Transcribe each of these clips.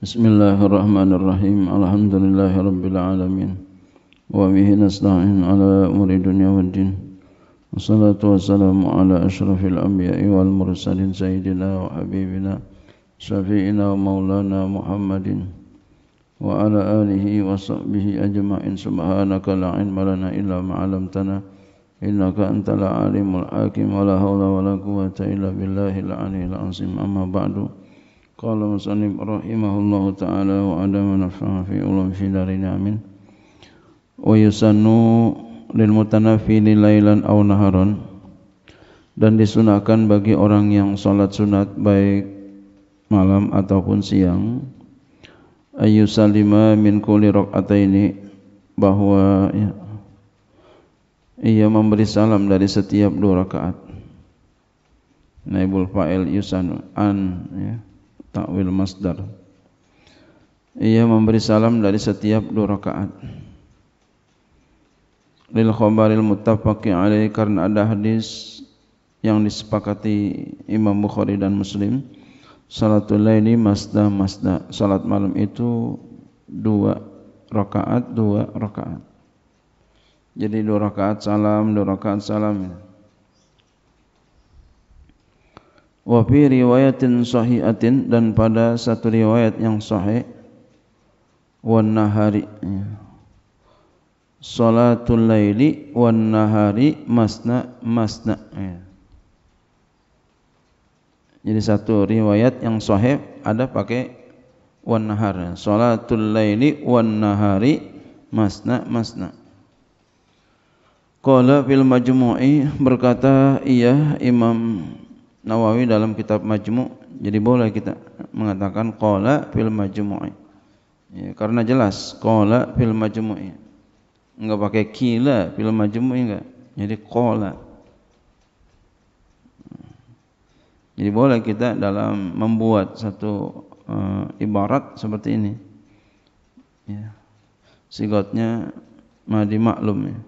Bismillahirrahmanirrahim. Alhamdulillahirabbil alamin. Wa bihi nasta'in ala umuri dunya waddin. Wassalatu wassalamu ala asyrafil anbiya'i wal mursalin sayyidina wa habibina syafi'ina wa maulana Muhammadin wa ala alihi wa sahbihi ajma'in. Subhanaka la ilma lana illa ma 'allamtana innaka antal alimul hakim wa la haula wa la quwwata illa billahil 'aliyyil 'azim. Amma ba'du. Qala musallim rahimahullahu ta'ala wa ada manfa'a fi ulum fi darina amin. Wa yusannu lil mutanafili lailan aw naharan dan disunahkan bagi orang yang salat sunat baik malam ataupun siang ayu salima min kulli ini bahwa ya, ia memberi salam dari setiap dua rakaat naibul fa'il yusanu an ya takwil masdar ia memberi salam dari setiap dua rakaat lil khabaril muttafaqi alaihi karena ada hadis yang disepakati Imam Bukhari dan Muslim salatul laili masda masda salat malam itu dua rakaat dua rakaat jadi dua rakaat salam dua rakaat salam ini wa fi riwayatin sahihatin dan pada satu riwayat yang sahih wan nahari salatul laili wan nahari masna masna jadi satu riwayat yang sahih ada pakai wan nahar salatul laili wan nahari masna masna qala fil majmu'i berkata iya imam Nawawi dalam kitab Majmu' jadi boleh kita mengatakan qala fil majmu'i. Ya, karena jelas qala fil majmu'i. Enggak pakai kila fil majmu'i enggak. Jadi qala. Jadi boleh kita dalam membuat satu uh, ibarat seperti ini. Ya. Sigotnya madi maklum ya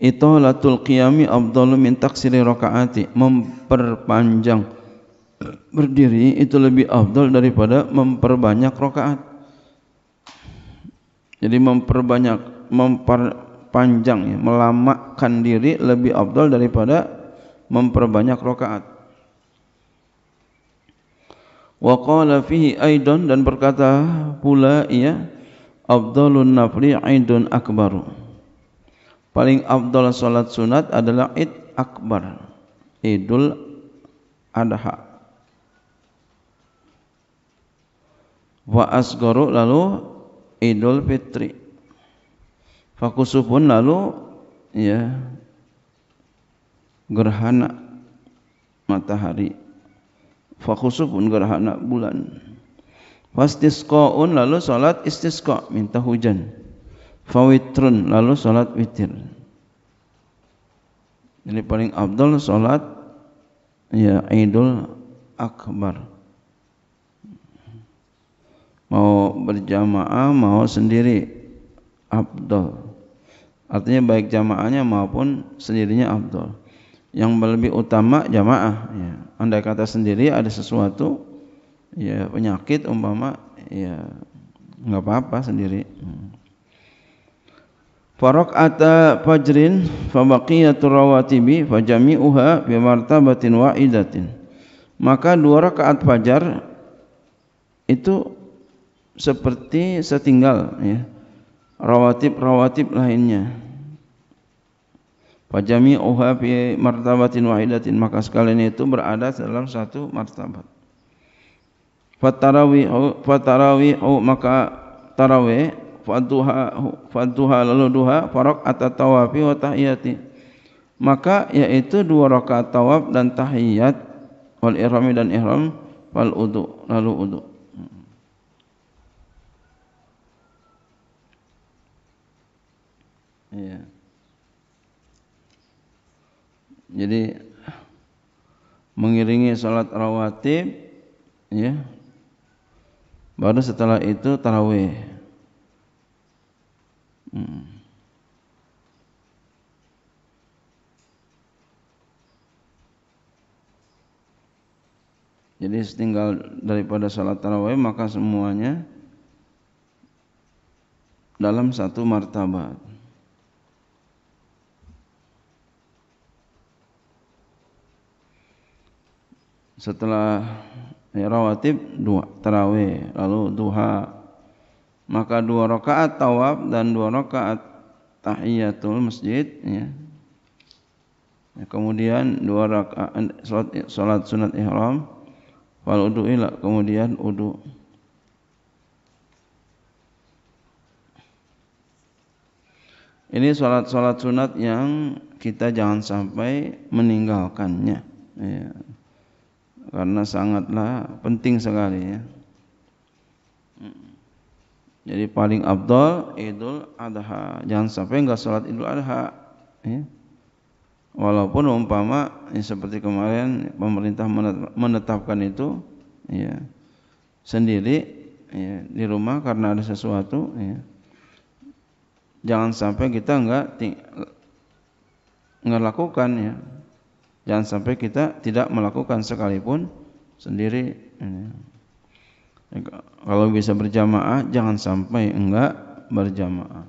itolatul qiyami afdalu min taksiri rakaati memperpanjang berdiri itu lebih abdul daripada memperbanyak rakaat jadi memperbanyak memperpanjang melamakan diri lebih abdul daripada memperbanyak rakaat wa qala fihi aidan dan berkata pula ia afdalun nafli aidun akbaru paling afdal salat sunat adalah Id Akbar. Idul Adha. Wa asgaru lalu Idul Fitri. Fakusupun lalu ya gerhana matahari. Fakusupun gerhana bulan. Fastisqaun lalu salat istisqa minta hujan fawitrun lalu salat witir ini paling abdul salat ya idul akbar mau berjamaah mau sendiri abdul artinya baik jamaahnya maupun sendirinya abdul yang lebih utama jamaah ya. andai kata sendiri ada sesuatu ya penyakit umpama ya nggak apa-apa sendiri hmm. Farok faraqata fajrin fa baqiyatu rawatibi fa jami'uha bi martabatin wa'idatin maka dua rakaat fajar itu seperti setinggal ya rawatib-rawatib lainnya fa jami'uha bi martabatin wa'idatin maka sekalian itu berada dalam satu martabat fa tarawih maka tarawih fadduha fadduha lalu duha farak atau tawafi wa tahiyati maka yaitu dua rakaat tawaf dan tahiyat wal irami dan ihram wal udu lalu udu hmm. ya. jadi mengiringi salat rawatib ya baru setelah itu tarawih Hmm. Jadi setinggal daripada salat tarawih maka semuanya dalam satu martabat. Setelah ya, rawatib dua tarawih, lalu duha, maka dua rakaat tawaf dan dua rakaat tahiyatul masjid ya. ya kemudian dua rakaat eh, salat salat sunat ihram wal udu ila kemudian udu Ini salat salat sunat yang kita jangan sampai meninggalkannya. Ya. Karena sangatlah penting sekali ya. Jadi paling abdul Idul Adha. Jangan sampai enggak salat Idul Adha. Ya. Walaupun umpama ya seperti kemarin pemerintah menetapkan itu ya, sendiri ya, di rumah karena ada sesuatu. Ya. Jangan sampai kita enggak enggak lakukan ya. Jangan sampai kita tidak melakukan sekalipun sendiri. Ya kalau bisa berjamaah jangan sampai enggak berjamaah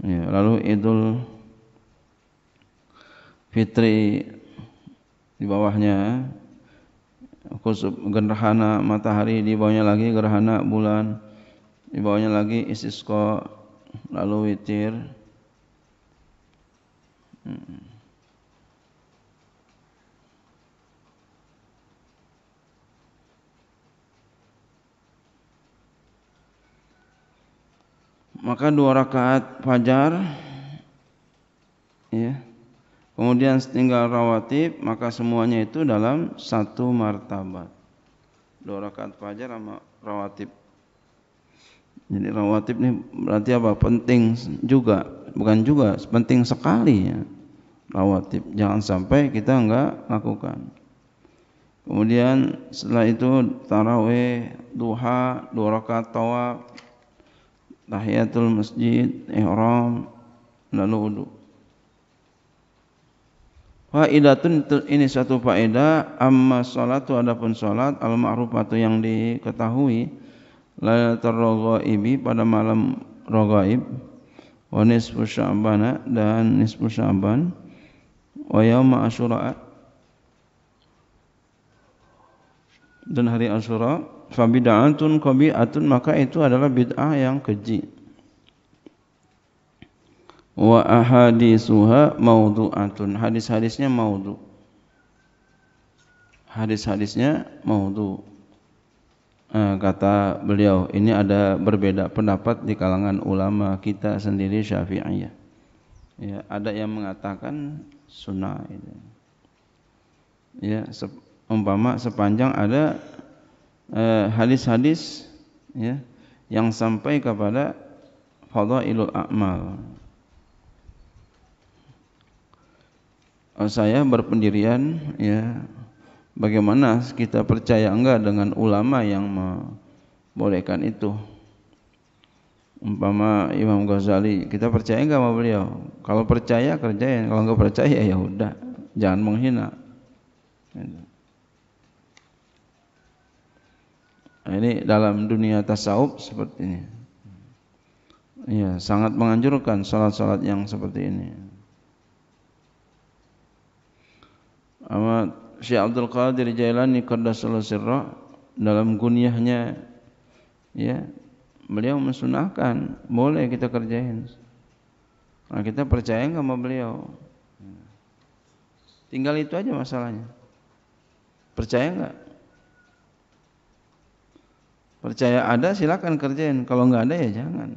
ya, lalu idul fitri di bawahnya khusus gerhana matahari di bawahnya lagi gerhana bulan di bawahnya lagi istisqa lalu witir hmm. maka dua rakaat fajar ya kemudian tinggal rawatib maka semuanya itu dalam satu martabat dua rakaat fajar sama rawatib jadi rawatib ini berarti apa penting juga bukan juga penting sekali ya rawatib jangan sampai kita enggak lakukan kemudian setelah itu taraweh duha dua rakaat tawaf tahiyatul masjid ihram lalu wudu faidatun ini satu faedah amma salatu adapun salat al ma'rufatu yang diketahui lailatul ibi pada malam raghaib wa nisfu sya'ban dan nisfu sya'ban wa yaum asyura dan hari asyura fa bid'atun qabi'atun maka itu adalah bid'ah yang keji wa ahadisuha maudu'atun hadis-hadisnya maudhu hadis-hadisnya maudu eh, kata beliau ini ada berbeda pendapat di kalangan ulama kita sendiri syafi'iyah ya ada yang mengatakan sunnah ini ya umpama sepanjang ada Eh, hadis-hadis ya yang sampai kepada fadailul a'mal. Eh, saya berpendirian ya bagaimana kita percaya enggak dengan ulama yang membolehkan itu umpama Imam Ghazali kita percaya enggak sama beliau kalau percaya kerjain kalau enggak percaya ya udah jangan menghina Ha, ini dalam dunia tasawuf seperti ini. Ya, sangat menganjurkan salat-salat yang seperti ini. Amat Syekh Abdul Qadir Jailani qaddasallahu sirrah dalam kunyahnya ya, beliau mensunahkan, boleh kita kerjain. Nah, kita percaya enggak sama beliau? Tinggal itu aja masalahnya. Percaya enggak? Percaya ada silakan kerjain, kalau nggak ada ya jangan.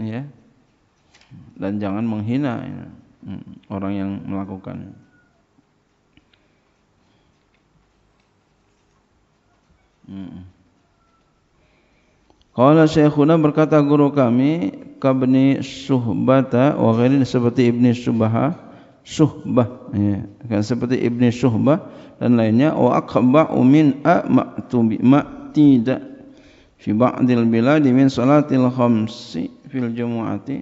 Ya. Dan jangan menghina ya. Hmm, orang yang melakukan Hmm. saya syekhuna berkata guru kami kabni suhbata wa ini seperti ibni subaha Syuhbah ya. Kan, seperti Ibn Syuhbah dan lainnya wa aqba'u min a'ma'tubi ma'tida fi ba'dil biladi min salatil khamsi fil jumu'ati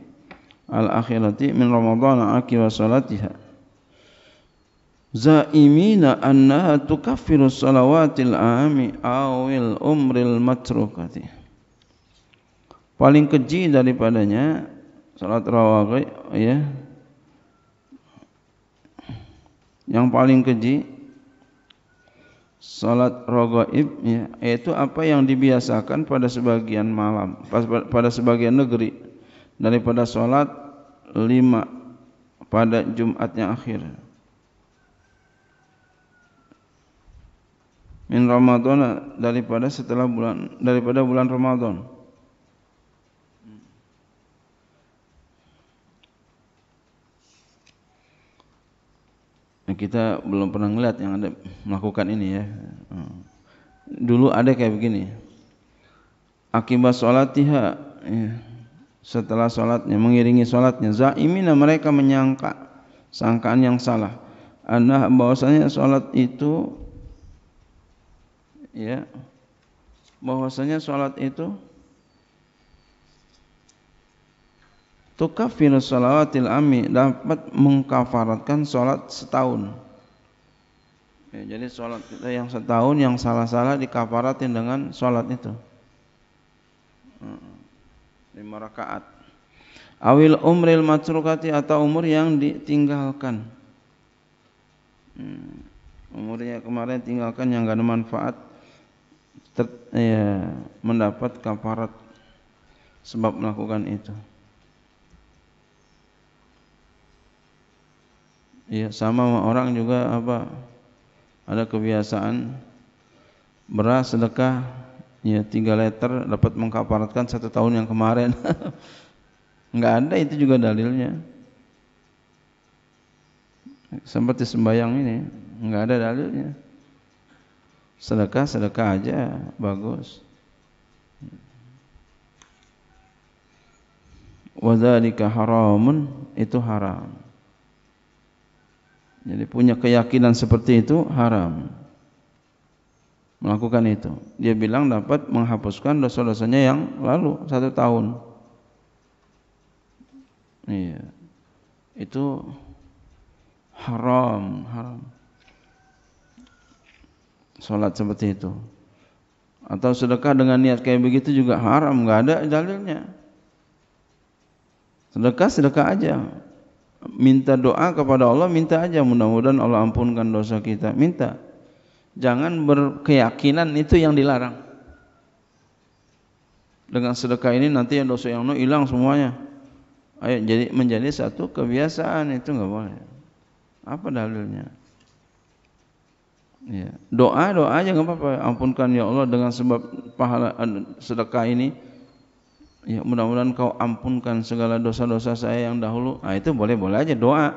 al akhirati min ramadhan aki wa salatiha za'imina annaha tukaffiru salawatil ami awil umril matrukati paling keji daripadanya salat rawaqi ya yang paling keji salat rogaib ya, yaitu apa yang dibiasakan pada sebagian malam pada sebagian negeri daripada salat lima pada Jumat yang akhir min Ramadan daripada setelah bulan daripada bulan Ramadan Nah, kita belum pernah melihat yang ada melakukan ini ya. Hmm. Dulu ada kayak begini. Akibat solatnya, setelah solatnya mengiringi solatnya, zaimina mereka menyangka sangkaan yang salah. Anda bahwasanya solat itu, ya, bahwasanya solat itu tukafir salawatil ami dapat mengkafaratkan solat setahun. Ya, jadi solat kita yang setahun yang salah-salah dikafaratin dengan solat itu. Hmm. Lima rakaat. Awil umril matrukati atau umur yang ditinggalkan. Hmm. Umurnya kemarin tinggalkan yang tidak ada manfaat ter, ya, mendapat kafarat sebab melakukan itu. ya sama orang juga apa ada kebiasaan beras sedekah ya tiga liter dapat mengkaparatkan satu tahun yang kemarin nggak ada itu juga dalilnya seperti sembayang ini nggak ada dalilnya sedekah sedekah aja bagus wadzalika haramun itu haram Jadi punya keyakinan seperti itu haram melakukan itu. Dia bilang dapat menghapuskan dosa-dosanya yang lalu satu tahun. Iya. Itu haram, haram. Salat seperti itu. Atau sedekah dengan niat kayak begitu juga haram, nggak ada dalilnya. Sedekah sedekah aja, minta doa kepada Allah minta aja mudah-mudahan Allah ampunkan dosa kita minta jangan berkeyakinan itu yang dilarang dengan sedekah ini nanti yang dosa yang no hilang semuanya ayo jadi menjadi satu kebiasaan itu nggak boleh apa dalilnya ya. doa doa aja nggak apa-apa ampunkan ya Allah dengan sebab pahala eh, sedekah ini Ya mudah-mudahan kau ampunkan segala dosa-dosa saya yang dahulu. Nah, itu boleh-boleh aja doa.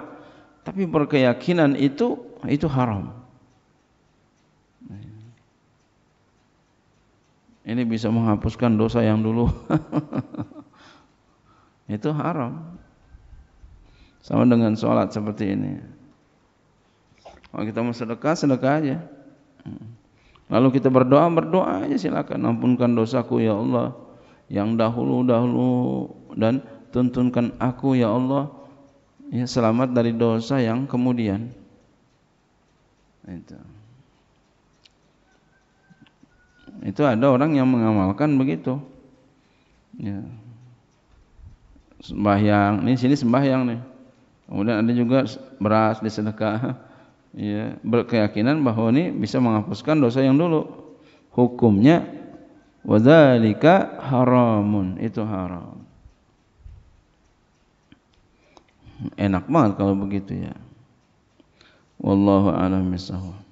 Tapi perkeyakinan itu itu haram. Ini bisa menghapuskan dosa yang dulu. itu haram. Sama dengan sholat seperti ini. Kalau kita mau sedekah, sedekah aja. Hmm. Lalu kita berdoa, berdoa aja silakan. Ampunkan dosaku ya Allah yang dahulu-dahulu dan tuntunkan aku ya Allah ya selamat dari dosa yang kemudian itu itu ada orang yang mengamalkan begitu ya sembahyang ini sini sembahyang nih kemudian ada juga beras disedekah ya berkeyakinan bahwa ini bisa menghapuskan dosa yang dulu hukumnya Wadhalika haramun Itu haram Enak banget kalau begitu ya Wallahu alam misahun